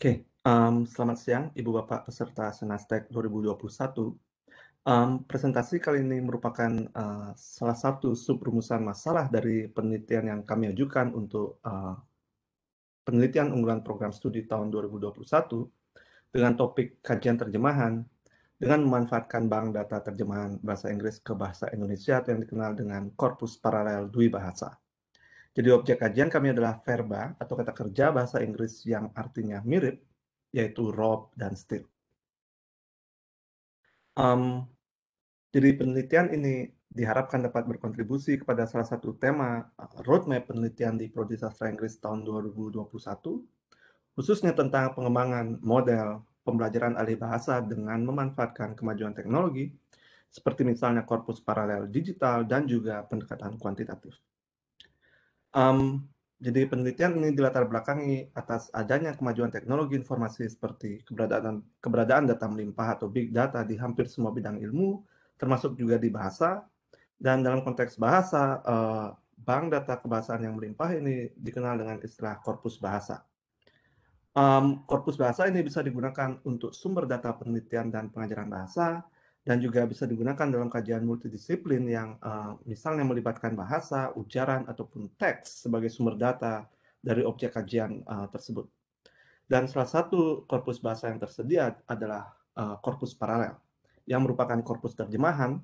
Oke, um, selamat siang Ibu Bapak peserta Senastek 2021. Um, presentasi kali ini merupakan uh, salah satu subrumusan masalah dari penelitian yang kami ajukan untuk uh, penelitian unggulan program studi tahun 2021 dengan topik kajian terjemahan dengan memanfaatkan bank data terjemahan bahasa Inggris ke bahasa Indonesia yang dikenal dengan corpus Paralel Dwi Bahasa. Jadi objek kajian kami adalah verba atau kata kerja bahasa Inggris yang artinya mirip, yaitu rob dan steal. Um, jadi penelitian ini diharapkan dapat berkontribusi kepada salah satu tema eh, roadmap penelitian di Prodi Sastra Inggris tahun 2021, khususnya tentang pengembangan model pembelajaran alih bahasa dengan memanfaatkan kemajuan teknologi, seperti misalnya korpus paralel digital dan juga pendekatan kuantitatif. Um, jadi penelitian ini dilatar belakangi atas adanya kemajuan teknologi informasi seperti keberadaan keberadaan data melimpah atau big data di hampir semua bidang ilmu, termasuk juga di bahasa. Dan dalam konteks bahasa, uh, bank data kebahasaan yang melimpah ini dikenal dengan istilah korpus bahasa. Um, korpus bahasa ini bisa digunakan untuk sumber data penelitian dan pengajaran bahasa, dan juga bisa digunakan dalam kajian multidisiplin yang uh, misalnya melibatkan bahasa, ujaran, ataupun teks sebagai sumber data dari objek kajian uh, tersebut. Dan salah satu korpus bahasa yang tersedia adalah uh, korpus paralel, yang merupakan korpus terjemahan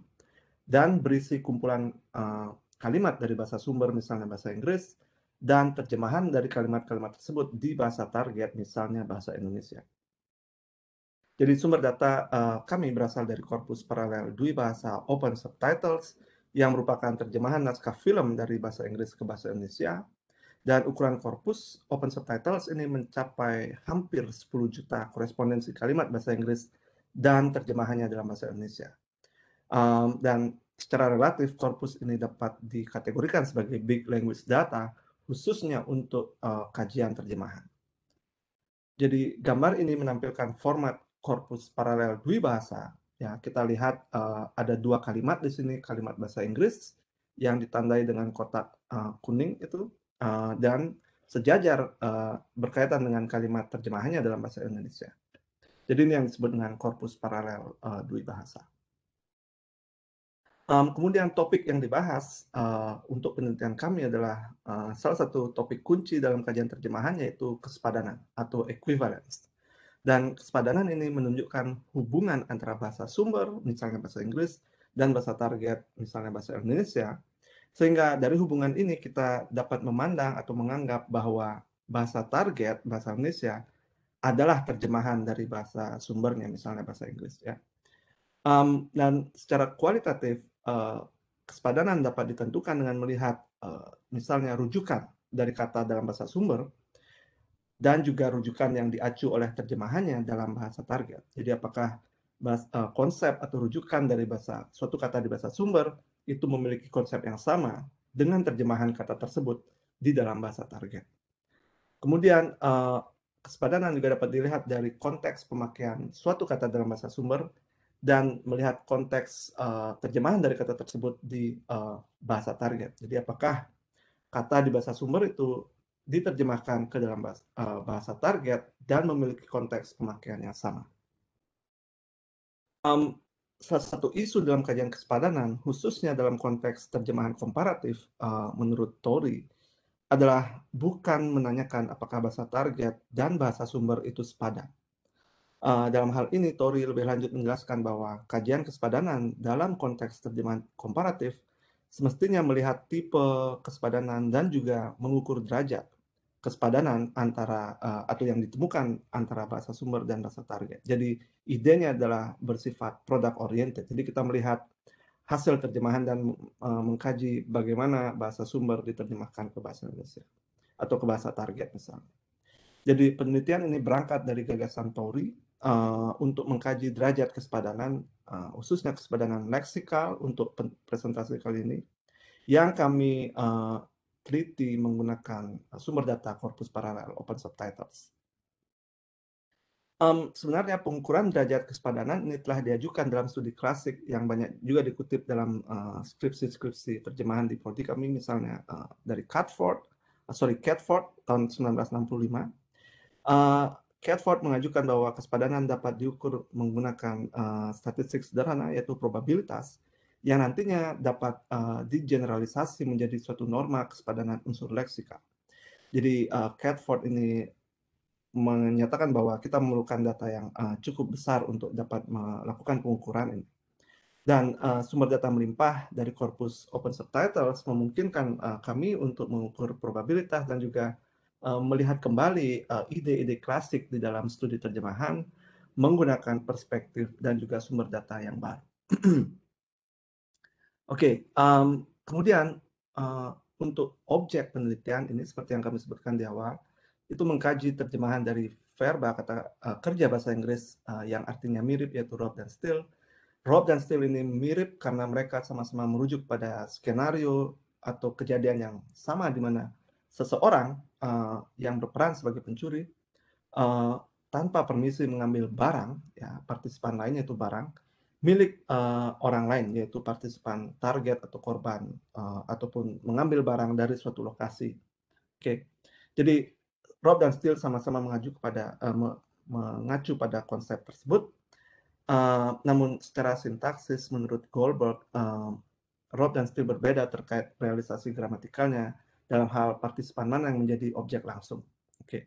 dan berisi kumpulan uh, kalimat dari bahasa sumber, misalnya bahasa Inggris, dan terjemahan dari kalimat-kalimat tersebut di bahasa target, misalnya bahasa Indonesia. Jadi sumber data uh, kami berasal dari korpus paralel Dwi Bahasa Open Subtitles yang merupakan terjemahan naskah film dari bahasa Inggris ke bahasa Indonesia. Dan ukuran korpus Open Subtitles ini mencapai hampir 10 juta korespondensi kalimat bahasa Inggris dan terjemahannya dalam bahasa Indonesia. Um, dan secara relatif korpus ini dapat dikategorikan sebagai big language data khususnya untuk uh, kajian terjemahan. Jadi gambar ini menampilkan format korpus paralel dwi bahasa. Ya, kita lihat uh, ada dua kalimat di sini, kalimat bahasa Inggris yang ditandai dengan kotak uh, kuning itu uh, dan sejajar uh, berkaitan dengan kalimat terjemahannya dalam bahasa Indonesia. Jadi ini yang disebut dengan korpus paralel uh, dwi bahasa. Um, kemudian topik yang dibahas uh, untuk penelitian kami adalah uh, salah satu topik kunci dalam kajian terjemahan yaitu kesepadanan atau equivalence. Dan kesepadanan ini menunjukkan hubungan antara bahasa sumber, misalnya bahasa Inggris, dan bahasa target, misalnya bahasa Indonesia. Sehingga dari hubungan ini kita dapat memandang atau menganggap bahwa bahasa target, bahasa Indonesia, adalah terjemahan dari bahasa sumbernya, misalnya bahasa Inggris. ya. Um, dan secara kualitatif, uh, kesepadanan dapat ditentukan dengan melihat uh, misalnya rujukan dari kata dalam bahasa sumber, dan juga rujukan yang diacu oleh terjemahannya dalam bahasa target. Jadi apakah bahasa, uh, e, konsep atau rujukan dari bahasa suatu kata di bahasa sumber itu memiliki konsep yang sama dengan terjemahan kata tersebut di dalam bahasa target. Kemudian uh, e, kesepadanan juga dapat dilihat dari konteks pemakaian suatu kata dalam bahasa sumber dan melihat konteks uh, terjemahan dari kata tersebut di uh, bahasa target. Jadi apakah kata di bahasa sumber itu diterjemahkan ke dalam bahasa, uh, eh, bahasa target dan memiliki konteks pemakaian yang sama. Um, salah satu isu dalam kajian kesepadanan, khususnya dalam konteks terjemahan komparatif, uh, menurut Tori, adalah bukan menanyakan apakah bahasa target dan bahasa sumber itu sepadan. Uh, dalam hal ini, Tori lebih lanjut menjelaskan bahwa kajian kesepadanan dalam konteks terjemahan komparatif semestinya melihat tipe kesepadanan dan juga mengukur derajat kesepadanan antara uh, atau yang ditemukan antara bahasa sumber dan bahasa target. Jadi idenya adalah bersifat product oriented. Jadi kita melihat hasil terjemahan dan uh, mengkaji bagaimana bahasa sumber diterjemahkan ke bahasa Indonesia atau ke bahasa target misalnya. Jadi penelitian ini berangkat dari gagasan Tori uh, eh, untuk mengkaji derajat kesepadanan, uh, khususnya kesepadanan leksikal untuk presentasi kali ini, yang kami uh, teliti menggunakan uh, sumber data corpus paralel open subtitles. Um, sebenarnya pengukuran derajat kesepadanan ini telah diajukan dalam studi klasik yang banyak juga dikutip dalam uh, skripsi-skripsi uh, terjemahan di prodi kami misalnya uh, dari Catford, uh, sorry Catford tahun 1965. Uh, Catford mengajukan bahwa kesepadanan dapat diukur menggunakan uh, statistik sederhana yaitu probabilitas yang nantinya dapat uh, digeneralisasi menjadi suatu norma kesepadanan unsur leksika. Jadi uh, Catford ini menyatakan bahwa kita memerlukan data yang uh, cukup besar untuk dapat melakukan pengukuran ini. Dan uh, sumber data melimpah dari korpus Open Subtitles memungkinkan uh, kami untuk mengukur probabilitas dan juga uh, melihat kembali ide-ide klasik di dalam studi terjemahan menggunakan perspektif dan juga sumber data yang baru. Oke, um, kemudian uh, untuk objek penelitian ini seperti yang kami sebutkan di awal, itu mengkaji terjemahan dari verba kata uh, kerja bahasa Inggris uh, yang artinya mirip yaitu rob dan still. Rob dan still ini mirip karena mereka sama-sama merujuk pada skenario atau kejadian yang sama di mana seseorang uh, yang berperan sebagai pencuri uh, tanpa permisi mengambil barang, ya partisipan lainnya itu barang, milik uh, orang lain yaitu partisipan target atau korban uh, ataupun mengambil barang dari suatu lokasi. Oke. Okay. Jadi Rob dan Steel sama-sama mengacu kepada uh, mengacu pada konsep tersebut. Uh, namun secara sintaksis menurut Goldberg uh, Rob dan Steel berbeda terkait realisasi gramatikalnya dalam hal partisipan mana yang menjadi objek langsung. Oke. Okay.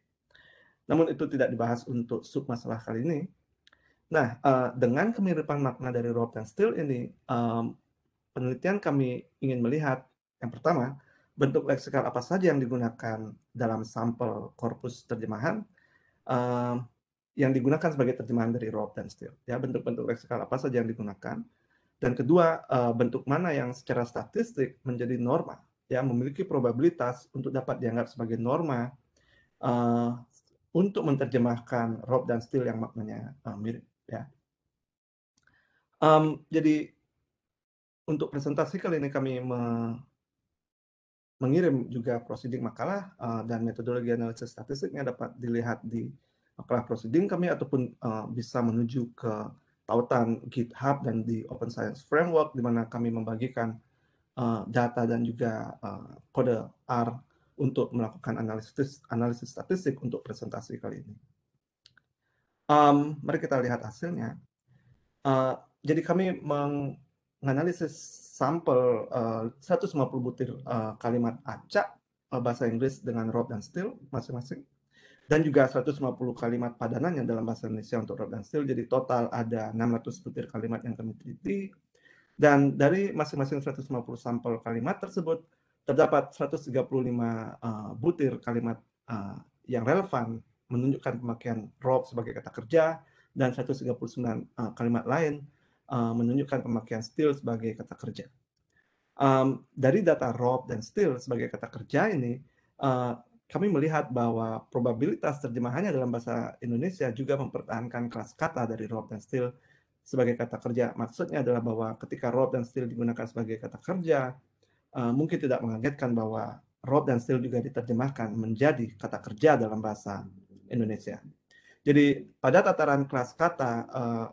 Namun itu tidak dibahas untuk sub masalah kali ini. Nah, uh, dengan kemiripan makna dari rope dan steel ini, um, penelitian kami ingin melihat yang pertama, bentuk leksikal apa saja yang digunakan dalam sampel korpus terjemahan um, yang digunakan sebagai terjemahan dari rope dan steel. Ya, bentuk-bentuk leksikal apa saja yang digunakan. Dan kedua, uh, bentuk mana yang secara statistik menjadi norma, ya memiliki probabilitas untuk dapat dianggap sebagai norma uh, untuk menerjemahkan Rob dan steel yang maknanya uh, mirip. Ya. Um, jadi untuk presentasi kali ini kami me mengirim juga proceeding makalah uh, dan metodologi analisis statistiknya dapat dilihat di makalah proceeding kami ataupun uh, bisa menuju ke tautan GitHub dan di Open Science Framework di mana kami membagikan uh, data dan juga uh, kode R untuk melakukan analisis analisis statistik untuk presentasi kali ini. Um, mari kita lihat hasilnya. Uh, jadi kami menganalisis sampel eh, uh, 150 butir uh, kalimat acak uh, bahasa Inggris dengan rod dan steel masing-masing dan juga 150 kalimat padanan yang dalam bahasa Indonesia untuk rod dan steel. Jadi total ada 600 butir kalimat yang kami teliti. Dan dari masing-masing 150 sampel kalimat tersebut terdapat 135 uh, butir kalimat uh, yang relevan menunjukkan pemakaian rob sebagai kata kerja dan 139 uh, eh, kalimat lain uh, menunjukkan pemakaian still sebagai kata kerja. Um, dari data rob dan still sebagai kata kerja ini, uh, kami melihat bahwa probabilitas terjemahannya dalam bahasa Indonesia juga mempertahankan kelas kata dari rob dan still sebagai kata kerja. Maksudnya adalah bahwa ketika rob dan still digunakan sebagai kata kerja, uh, mungkin tidak mengagetkan bahwa rob dan still juga diterjemahkan menjadi kata kerja dalam bahasa Indonesia. Jadi pada tataran kelas kata, eh,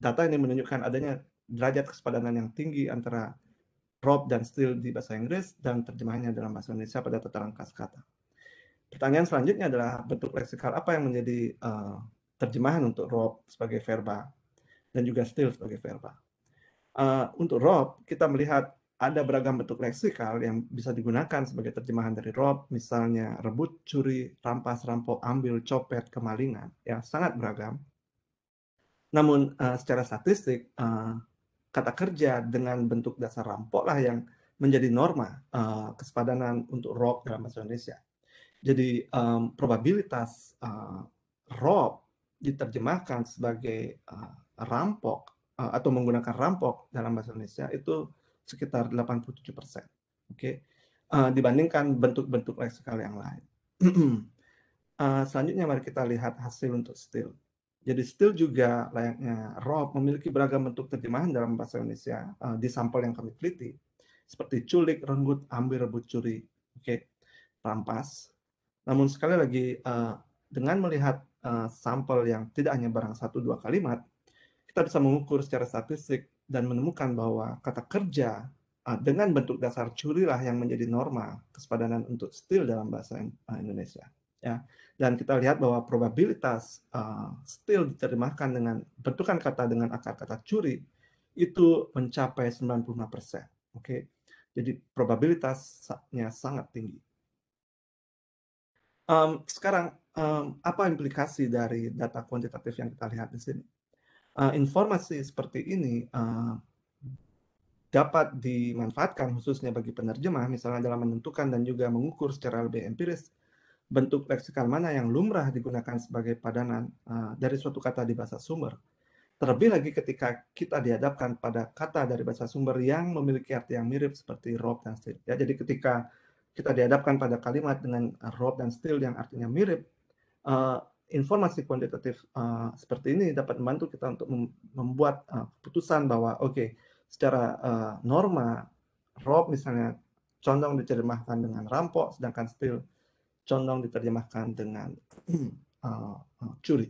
data ini menunjukkan adanya derajat kesepadanan yang tinggi antara rob dan steel di bahasa Inggris dan terjemahannya dalam bahasa Indonesia pada tataran kelas kata. Pertanyaan selanjutnya adalah bentuk leksikal apa yang menjadi eh, terjemahan untuk rob sebagai verba dan juga steel sebagai verba. Uh, untuk rob kita melihat ada beragam bentuk leksikal yang bisa digunakan sebagai terjemahan dari rob, misalnya rebut, curi, rampas, rampok, ambil, copet, kemalingan, ya sangat beragam. Namun uh, secara statistik uh, kata kerja dengan bentuk dasar rampok lah yang menjadi norma uh, kesepadanan untuk rob dalam bahasa Indonesia. Jadi um, probabilitas uh, rob diterjemahkan sebagai uh, rampok uh, atau menggunakan rampok dalam bahasa Indonesia itu sekitar 87 persen. Oke, okay? uh, eh, dibandingkan bentuk-bentuk leksikal yang lain. uh, selanjutnya mari kita lihat hasil untuk still. Jadi still juga layaknya rob memiliki beragam bentuk terjemahan dalam bahasa Indonesia uh, di sampel yang kami teliti seperti culik, renggut, ambil, rebut, curi, oke, okay, rampas. Namun sekali lagi uh, dengan melihat uh, sampel yang tidak hanya barang satu dua kalimat, kita bisa mengukur secara statistik dan menemukan bahwa kata kerja ah, dengan bentuk dasar curilah yang menjadi norma kesepadanan untuk still dalam bahasa ah, Indonesia. Ya, dan kita lihat bahwa probabilitas uh, ah, still diterjemahkan dengan bentukan kata dengan akar kata curi itu mencapai 95%. Oke. Okay? Jadi probabilitasnya sangat tinggi. Um, sekarang um, apa implikasi dari data kuantitatif yang kita lihat di sini? Eh, informasi seperti ini eh, dapat dimanfaatkan khususnya bagi penerjemah misalnya dalam menentukan dan juga mengukur secara lebih empiris bentuk leksikal mana yang lumrah digunakan sebagai padanan eh, dari suatu kata di bahasa sumber. Terlebih lagi ketika kita dihadapkan pada kata dari bahasa sumber yang memiliki arti yang mirip seperti rob dan steel. Ya, jadi ketika kita dihadapkan pada kalimat dengan rob dan steel yang artinya mirip, informasi kuantitatif uh, seperti ini dapat membantu kita untuk membuat uh, keputusan bahwa oke okay, secara uh, norma rob misalnya condong diterjemahkan dengan rampok sedangkan steal condong diterjemahkan dengan uh, uh, curi.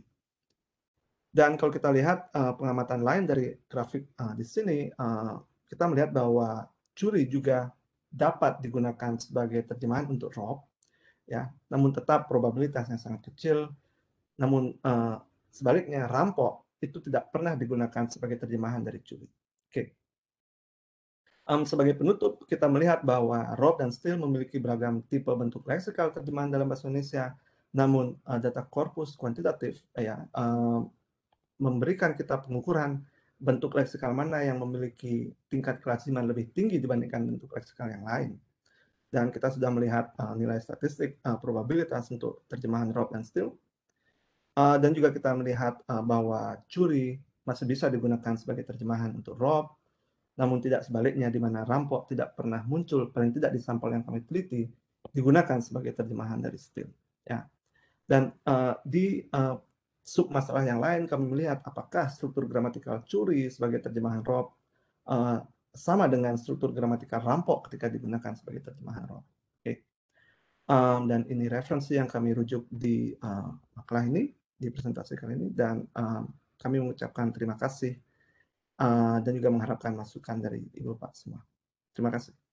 Dan kalau kita lihat uh, pengamatan lain dari grafik uh, di sini uh, kita melihat bahwa curi juga dapat digunakan sebagai terjemahan untuk rob ya, namun tetap probabilitasnya sangat kecil namun uh, sebaliknya rampok itu tidak pernah digunakan sebagai terjemahan dari curi. Oke. Okay. Um, sebagai penutup, kita melihat bahwa Rob dan steel memiliki beragam tipe bentuk leksikal terjemahan dalam bahasa Indonesia, namun uh, data korpus kuantitatif uh, ya, uh, memberikan kita pengukuran bentuk leksikal mana yang memiliki tingkat kelaziman lebih tinggi dibandingkan bentuk leksikal yang lain. Dan kita sudah melihat uh, nilai statistik uh, probabilitas untuk terjemahan Rob dan steel Uh, dan juga kita melihat uh, bahwa curi masih bisa digunakan sebagai terjemahan untuk rob, namun tidak sebaliknya di mana rampok tidak pernah muncul, paling tidak di sampel yang kami teliti, digunakan sebagai terjemahan dari steal. Ya. Dan uh, di uh, sub masalah yang lain kami melihat apakah struktur gramatikal curi sebagai terjemahan rob uh, sama dengan struktur gramatikal rampok ketika digunakan sebagai terjemahan rob. Um, dan ini referensi yang kami rujuk di uh, makalah ini dipresentasikan ini dan uh, kami mengucapkan terima kasih uh, dan juga mengharapkan masukan dari Ibu Pak semua. Terima kasih.